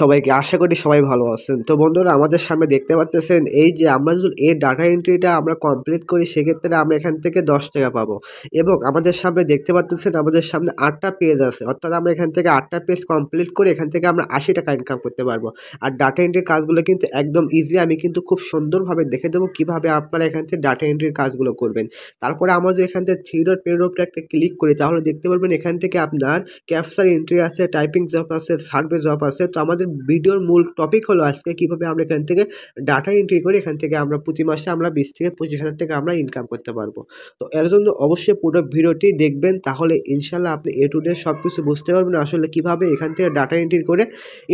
সবাইকে আশা করি সবাই ভালো আছেন তো বন্ধুরা আমাদের সামনে দেখতে পাচ্ছেন এই যে আমরা যদি এই ডাটা এন্ট্রিটা আমরা কমপ্লিট করি সেক্ষেত্রে আমরা এখান থেকে দশ টাকা পাবো এবং আমাদের সামনে দেখতে পাচ্ছেন আমাদের সামনে আটটা পেজ আছে অর্থাৎ আমরা এখান থেকে আটটা পেজ কমপ্লিট করে এখান থেকে আমরা আশি টাকা ইনকাম করতে পারবো আর ডাটা এন্ট্রির কাজগুলো কিন্তু একদম ইজি আমি কিন্তু খুব সুন্দরভাবে দেখে দেবো কীভাবে আপনারা এখান থেকে ডাটা এন্ট্রির কাজগুলো করবেন তারপরে আমরা যদি এখান থেকে থ্রি ডট ওপরে একটা ক্লিক করি তাহলে দেখতে পারবেন এখান থেকে আপনার ক্যাপচার এন্ট্রি আছে টাইপিং জব আছে সার্ভে জব আছে তো আমাদের ভিডিওর মূল টপিক হলো আজকে কীভাবে আমরা এখান থেকে ডাটা এন্ট্রি করে এখান থেকে আমরা প্রতি মাসে আমরা বিশ থেকে পঁচিশ হাজার টাকা আমরা ইনকাম করতে পারবো তো এর জন্য অবশ্যই পুরো ভিডিওটি দেখবেন তাহলে ইনশাল্লাহ আপনি এ টু ডে সব কিছু বুঝতে পারবেন আসলে কিভাবে এখান থেকে ডাটা এন্ট্রি করে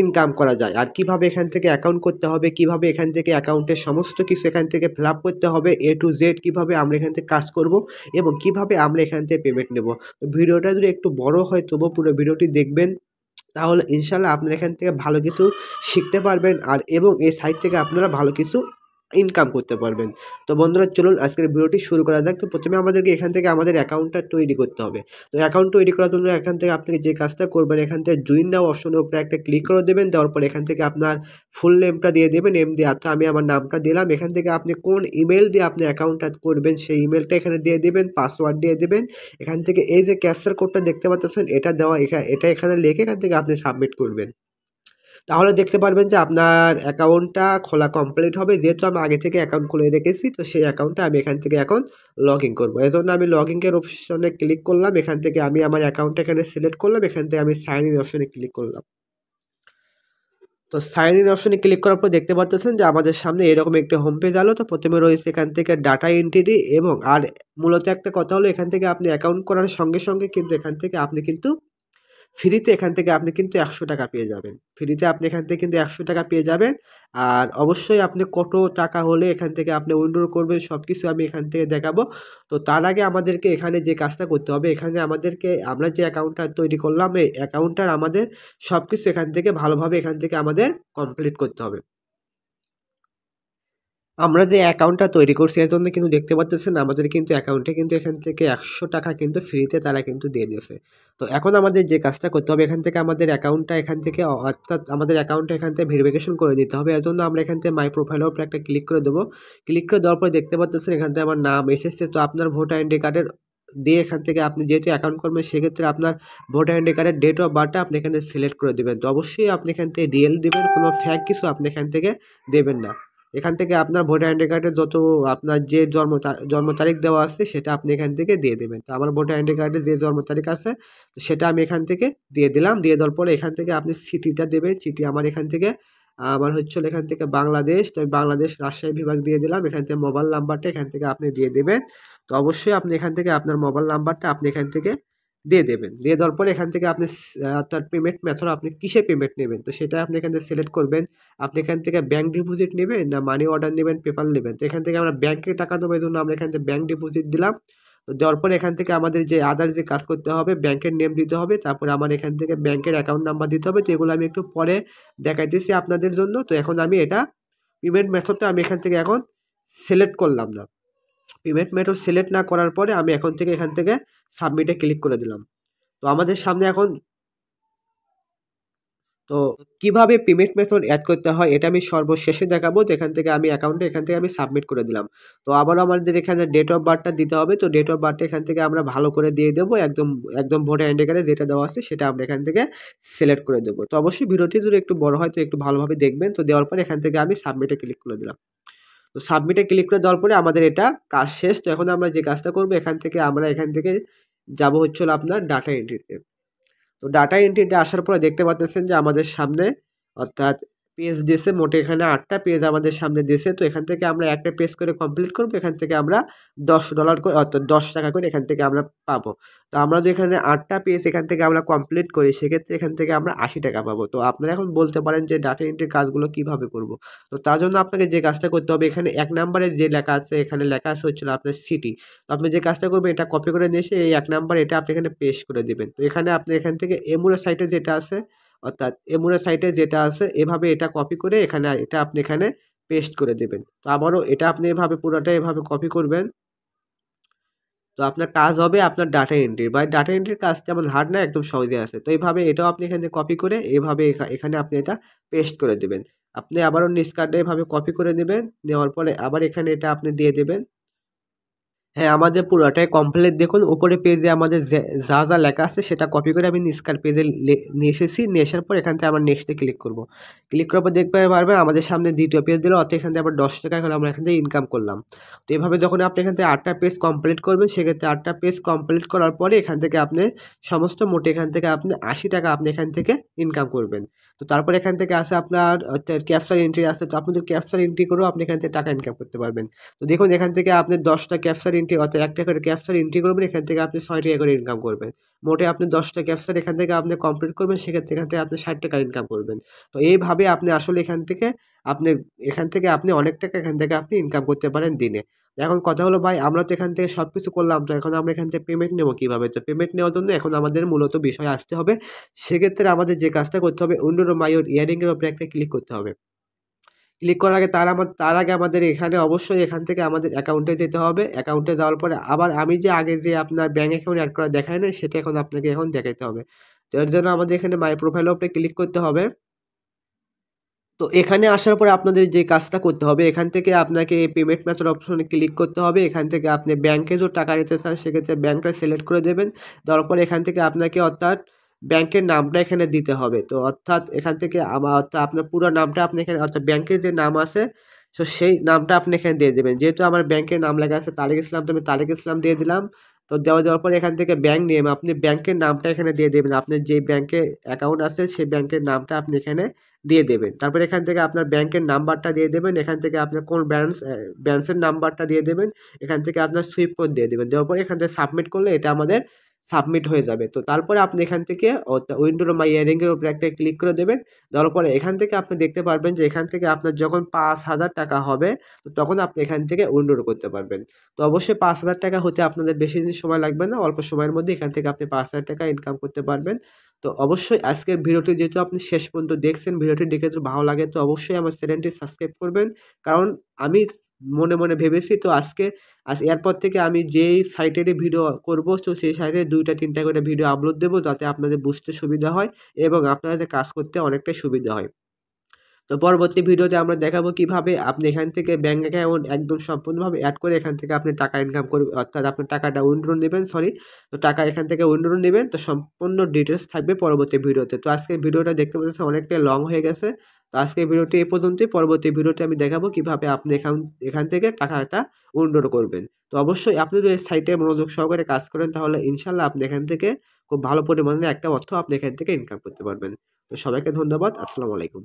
ইনকাম করা যায় আর কিভাবে এখান থেকে অ্যাকাউন্ট করতে হবে কিভাবে এখান থেকে অ্যাকাউন্টের সমস্ত কিছু এখান থেকে ফিল করতে হবে এ টু জেড কিভাবে আমরা এখান থেকে কাজ করব এবং কিভাবে আমরা এখান থেকে পেমেন্ট নেব ভিডিওটা যদি একটু বড় হয় তবুও পুরো ভিডিওটি দেখবেন তাহলে ইনশাল্লাহ আপনারা এখান থেকে ভালো কিছু শিখতে পারবেন আর এবং এই সাইট থেকে আপনারা ভালো কিছু ইনকাম করতে পারবেন তো বন্ধুরা চলুন আজকের ভিডিওটি শুরু করা যাক তো প্রথমে আমাদেরকে এখান থেকে আমাদের অ্যাকাউন্টটা তৈরি করতে হবে তো অ্যাকাউন্ট তৈরি করার জন্য এখান থেকে আপনি যে কাজটা করবেন এখান থেকে জুইন নাও অপশনের উপরে একটা ক্লিক করে দেবেন দেওয়ার পর এখান থেকে আপনার ফুল নেমটা দিয়ে দেবেন এম দিয়ে অর্থাৎ আমি আমার নামটা দিলাম এখান থেকে আপনি কোন ইমেল দিয়ে আপনি অ্যাকাউন্টটা করবেন সেই ইমেলটা এখানে দিয়ে দেবেন পাসওয়ার্ড দিয়ে দেবেন এখান থেকে এই যে ক্যাপচার কোডটা দেখতে পাচ্ছেন এটা দেওয়া এটা এখানে লেখে এখান থেকে আপনি সাবমিট করবেন তাহলে দেখতে পারবেন যে আপনার অ্যাকাউন্টটা খোলা কমপ্লিট হবে যেহেতু আমি আগে থেকে অ্যাকাউন্ট খুলে রেখেছি তো সেই অ্যাকাউন্টটা আমি এখান থেকে এখন লগ ইন করবো এই জন্য আমি লগ ইনের অপশনে ক্লিক করলাম এখান থেকে আমি আমার অ্যাকাউন্টটা এখানে সিলেক্ট করলাম এখান থেকে আমি সাইন ইন অপশনে ক্লিক করলাম তো সাইন ইন অপশনে ক্লিক করার পর দেখতে পাচ্ছেন যে আমাদের সামনে এরকম একটি হোম পেজ আলো তো প্রথমে রয়েছে এখান থেকে ডাটা এন্ট্রি এবং আর মূলত একটা কথা হলো এখান থেকে আপনি অ্যাকাউন্ট করার সঙ্গে সঙ্গে কিন্তু এখান থেকে আপনি কিন্তু ফ্রিতে এখান থেকে আপনি কিন্তু একশো টাকা পেয়ে যাবেন ফ্রিতে আপনি এখান থেকে কিন্তু একশো টাকা পেয়ে যাবেন আর অবশ্যই আপনি কত টাকা হলে এখান থেকে আপনি উইন্ডোর করবেন সব কিছু আমি এখান থেকে দেখাবো তো তার আগে আমাদেরকে এখানে যে কাজটা করতে হবে এখানে আমাদেরকে আমরা যে অ্যাকাউন্টটা তৈরি করলাম এই অ্যাকাউন্টটার আমাদের সব কিছু এখান থেকে ভালোভাবে এখান থেকে আমাদের কমপ্লিট করতে হবে আমরা যে অ্যাকাউন্টটা তৈরি করছি এর জন্য কিন্তু দেখতে পাচ্তেছেন আমাদের কিন্তু অ্যাকাউন্টে কিন্তু এখান থেকে একশো টাকা কিন্তু ফ্রিতে তারা কিন্তু দিয়ে দিয়েছে তো এখন আমাদের যে কাজটা করতে হবে এখান থেকে আমাদের অ্যাকাউন্টটা এখান থেকে অর্থাৎ আমাদের অ্যাকাউন্টটা এখান থেকে ভেরিফিকেশন করে দিতে হবে এর জন্য আমরা এখান থেকে মাই প্রোফাইলের উপরে একটা ক্লিক করে দেবো ক্লিক করে দেওয়ার পরে দেখতে পাচ্তেছেন এখান থেকে আমার নাম এসেছে তো আপনার ভোটার আইডি কার্ডের দিয়ে এখান থেকে আপনি যেহেতু অ্যাকাউন্ট করবেন সেক্ষেত্রে আপনার ভোটার আইডি কার্ডের ডেট অফ বার্থটা আপনি এখানে সিলেক্ট করে দেবেন তো অবশ্যই আপনি এখান থেকে রিয়েল দেবেন কোনো ফ্যাক কিছু আপনি এখান থেকে দেবেন না এখান থেকে আপনার ভোটার আইডি কার্ডে যত আপনার যে জন্ম জন্ম তারিখ দেওয়া আছে সেটা আপনি এখান থেকে দিয়ে দেবেন তো আমার ভোটার আইডি কার্ডে যে জন্ম তারিখ আছে সেটা আমি এখান থেকে দিয়ে দিলাম দিয়ে দেওয়ার পরে এখান থেকে আপনি সিটিটা দেবেন সিটি আমার এখান থেকে আমার হচ্ছে এখান থেকে বাংলাদেশ তো আমি বাংলাদেশ রাজশাহী বিভাগ দিয়ে দিলাম এখান থেকে মোবাইল নাম্বারটা এখান থেকে আপনি দিয়ে দেবেন তো অবশ্যই আপনি এখান থেকে আপনার মোবাইল নাম্বারটা আপনি এখান থেকে দিয়ে দেবেন দিয়ে দেওয়ার পরে এখান থেকে আপনি তার পেমেন্ট মেথড আপনি কিসে পেমেন্ট নেবেন তো সেটা আপনি এখান থেকে সিলেক্ট করবেন আপনি এখান থেকে ব্যাঙ্ক ডিপোজিট নেবেন না মানি অর্ডার নেবেন পেপার নেবেন তো এখান থেকে আমরা ব্যাঙ্কে টাকা দেবো এই জন্য আমরা এখান থেকে ব্যাঙ্ক ডিপোজিট দিলাম তো দেওয়ার পরে এখান থেকে আমাদের যে আদার যে কাজ করতে হবে ব্যাংকের নেম দিতে হবে তারপরে আমার এখান থেকে ব্যাংকের অ্যাকাউন্ট নাম্বার দিতে হবে তো এগুলো আমি একটু পরে দেখাইতেছি আপনাদের জন্য তো এখন আমি এটা পেমেন্ট মেথডটা আমি এখান থেকে এখন সিলেক্ট করলাম না পেমেন্ট মেথড সিলেক্ট না করার পরে আমি এখন থেকে এখান থেকে সাবমিটে ক্লিক করে দিলাম তো আমাদের সামনে এখন তো কিভাবে পেমেন্ট মেথড অ্যাড করতে হয় এটা আমি সর্বশেষে দেখাবো তো এখান থেকে আমি অ্যাকাউন্টে এখান থেকে আমি সাবমিট করে দিলাম তো আবারও আমাদের এখানে ডেট অফ বার্থটা দিতে হবে তো ডেট অফ বার্থটা এখান থেকে আমরা ভালো করে দিয়ে দেবো একদম একদম ভোটার ইন্ডিকারে যেটা দেওয়া আছে সেটা আমরা এখান থেকে সিলেক্ট করে দেবো তো অবশ্যই ভিডিওটি যদি একটু বড় হয় তো একটু ভালোভাবে দেখবেন তো দেওয়ার পর এখান থেকে আমি সাবমিটে ক্লিক করে দিলাম তো সাবমিটে ক্লিক করে দেওয়ার পরে আমাদের এটা কাজ শেষ তো এখন আমরা যে কাজটা করবো এখান থেকে আমরা এখান থেকে যাব হচ্ছিল আপনার ডাটা এন্ট্রিতে তো ডাটা এন্ট্রিতে আসার পরে দেখতে পাচ্ছেন যে আমাদের সামনে অর্থাৎ পেজ দিয়েছে মোটে এখানে আটটা পেজ আমাদের সামনে দিয়েছে তো এখান থেকে আমরা একটা পেজ করে কমপ্লিট করবো এখান থেকে আমরা দশ ডলার করে অর্থাৎ দশ টাকা করে এখান থেকে আমরা পাবো তো আমরা যদি এখানে আটটা পেজ এখান থেকে আমরা কমপ্লিট করি সেক্ষেত্রে এখান থেকে আমরা আশি টাকা পাবো তো আপনারা এখন বলতে পারেন যে ডাটা এন্ট্রির কাজগুলো কিভাবে করব তো তার জন্য আপনাকে যে কাজটা করতে হবে এখানে এক নাম্বারে যে লেখা আছে এখানে লেখা আছে হচ্ছিল আপনার সিটি তো আপনি যে কাজটা করবেন এটা কপি করে নিয়ে এসে এই এক নাম্বার এটা আপনি এখানে পেশ করে দেবেন তো এখানে আপনি এখান থেকে এমুরা সাইটে যেটা আছে অর্থাৎ এমুনা সাইটে যেটা আছে এভাবে এটা কপি করে এখানে এটা আপনি এখানে পেস্ট করে দেবেন তো আবারও এটা আপনি এভাবে পুরোটা এভাবে কপি করবেন তো আপনার কাজ হবে আপনার ডাটা এন্ট্রি বা ডাটা এন্ট্রির কাজ যেমন হার্ড না একদম সহজে আছে তো এইভাবে এটাও আপনি এখানে কপি করে এভাবে এখানে আপনি এটা পেস্ট করে দেবেন আপনি আবারও নিস্কারটা এভাবে কপি করে নেবেন নেওয়ার পরে আবার এখানে এটা আপনি দিয়ে দেবেন হ্যাঁ আমাদের পুরোটাই কমপ্লিট দেখুন উপরে পেজে আমাদের যা যা লেখা আছে সেটা কপি করে আমি নিস্কার পেজে নিয়ে এসেছি নিয়ে আসার পর এখান থেকে আমরা নেক্সটে ক্লিক করব ক্লিক করার পর দেখতে পারবেন আমাদের সামনে দ্বিতীয় পেজ দিল অত এখান থেকে আবার দশ টাকা হলো আমরা এখান থেকে ইনকাম করলাম তো এভাবে যখন আপনি এখান থেকে আটটা পেজ কমপ্লিট করবেন সেক্ষেত্রে আটটা পেজ কমপ্লিট করার পরে এখান থেকে আপনি সমস্ত মোটে এখান থেকে আপনি আশি টাকা আপনি এখান থেকে ইনকাম করবেন তো তারপর এখান থেকে আসে আপনার ক্যাপচার এন্ট্রি আসে তো আপনি যদি ক্যাপচার এন্ট্রি করেও আপনি এখান থেকে টাকা ইনকাম করতে পারবেন তো দেখুন এখান থেকে আপনি দশটা ক্যাপচার ইনটেক অর্থাৎ একটা করে ক্যাপচার এন্ট্রি করবেন এখান থেকে আপনি ছয় টাকা করে ইনকাম করবেন মোটে আপনি দশটা ক্যাপচার এখান থেকে আপনি কমপ্লিট করবেন সেক্ষেত্রে এখান থেকে আপনি ষাট টাকা ইনকাম করবেন তো এইভাবে আপনি আসলে এখান থেকে আপনি এখান থেকে আপনি অনেক টাকা এখান থেকে আপনি ইনকাম করতে পারেন দিনে এখন কথা হলো ভাই আমরা তো এখান থেকে সব কিছু করলাম তো এখন আমরা এখান থেকে পেমেন্ট নেবো কীভাবে তো পেমেন্ট নেওয়ার জন্য এখন আমাদের মূলত বিষয় আসতে হবে সেক্ষেত্রে আমাদের যে কাজটা করতে হবে অন্যর মাইওর ইয়ারিংয়ের ওপরে একটা ক্লিক করতে হবে ক্লিক করার আগে তার আমার তার আগে আমাদের এখানে অবশ্যই এখান থেকে আমাদের অ্যাকাউন্টে যেতে হবে অ্যাকাউন্টে যাওয়ার পরে আবার আমি যে আগে যে আপনার ব্যাঙ্ক অ্যাকাউন্ট অ্যাড করা দেখায় না সেটা এখন আপনাকে এখন দেখাতে হবে তো এর জন্য আমাদের এখানে মাই প্রোফাইল ওপরে ক্লিক করতে হবে তো এখানে আসার পরে আপনাদের যে কাজটা করতে হবে এখান থেকে আপনাকে পেমেন্ট মেথড অপশনে ক্লিক করতে হবে এখান থেকে আপনি ব্যাংকে যে টাকা নিতে চান সেক্ষেত্রে ব্যাংকটা সিলেক্ট করে দেবেন তারপর এখান থেকে আপনাকে অর্থাৎ ব্যাংকের নামটা এখানে দিতে হবে তো অর্থাৎ এখান থেকে আমার অর্থাৎ আপনার পুরো নামটা আপনি এখানে অর্থাৎ ব্যাংকের যে নাম আছে সো সেই নামটা আপনি এখানে দিয়ে দেবেন যেহেতু আমার ব্যাংকের নাম লেখা আছে তারেক ইসলাম তো আমি তারেক ইসলাম দিয়ে দিলাম তো দেওয়া যাওয়ার পর এখান থেকে ব্যাংক নিয়ে আপনি ব্যাংকের নামটা এখানে দিয়ে দেবেন আপনার যে ব্যাংকে অ্যাকাউন্ট আছে সেই ব্যাংকের নামটা আপনি এখানে দিয়ে দেবেন তারপর এখান থেকে আপনার ব্যাংকের নাম্বারটা দিয়ে দেবেন এখান থেকে আপনার কোন ব্যালেন্স ব্যালেন্সের নাম্বারটা দিয়ে দেবেন এখান থেকে আপনার সুইপ কোড দিয়ে দেবেন দেওয়ার পর এখান থেকে সাবমিট করলে এটা আমাদের সাবমিট হয়ে যাবে তো তারপরে আপনি এখান থেকে উইন্ডোর মাই ইয়ারিংয়ের উপরে একটা ক্লিক করে দেবেন দেওয়ার পরে এখান থেকে আপনি দেখতে পারবেন যে এখান থেকে আপনার যখন পাঁচ হাজার টাকা হবে তো তখন আপনি এখান থেকে উইন্ডোর করতে পারবেন তো অবশ্যই পাঁচ হাজার টাকা হতে আপনাদের বেশি দিন সময় লাগবে না অল্প সময়ের মধ্যে এখান থেকে আপনি পাঁচ হাজার টাকা ইনকাম করতে পারবেন তো অবশ্যই আজকের ভিডিওটি যেহেতু আপনি শেষ পর্যন্ত দেখছেন ভিডিওটি দেখে যদি ভালো লাগে তো অবশ্যই আমার চ্যানেলটি সাবস্ক্রাইব করবেন কারণ আমি মনে মনে ভেবেছি তো আজকে আজ এরপর থেকে আমি যেই সাইটের ভিডিও করব তো সেই সাইটে দুইটা তিনটা করে ভিডিও আপলোড দেবো যাতে আপনাদের বুঝতে সুবিধা হয় এবং আপনাদের কাজ করতে অনেকটাই সুবিধা হয় তো পরবর্তী ভিডিওতে আমরা দেখাবো কিভাবে আপনি এখান থেকে ব্যাঙ্ক অ্যাকাউন্ট একদম সম্পূর্ণভাবে অ্যাড করে এখান থেকে আপনি টাকা ইনকাম করবেন অর্থাৎ আপনার টাকাটা উইন্ড্রো নেবেন সরি তো টাকা এখান থেকে উইন্ড্রো নেবেন তো সম্পূর্ণ ডিটেলস থাকবে পরবর্তী ভিডিওতে তো আজকে ভিডিওটা দেখতে পাচ্ছি অনেকটাই লং হয়ে গেছে তো আজকের ভিডিওটি এ পর্যন্তই পরবর্তী ভিডিওটি আমি দেখাবো কিভাবে আপনি এখান এখান থেকে টাকাটা উইন্ডোর করবেন তো অবশ্যই আপনি যদি সাইটে মনোযোগ সহকারে কাজ করেন তাহলে ইনশাল্লাহ আপনি এখান থেকে খুব ভালো পরিমাণে একটা অর্থ আপনি এখান থেকে ইনকাম করতে পারবেন তো সবাইকে ধন্যবাদ আসসালামু আলাইকুম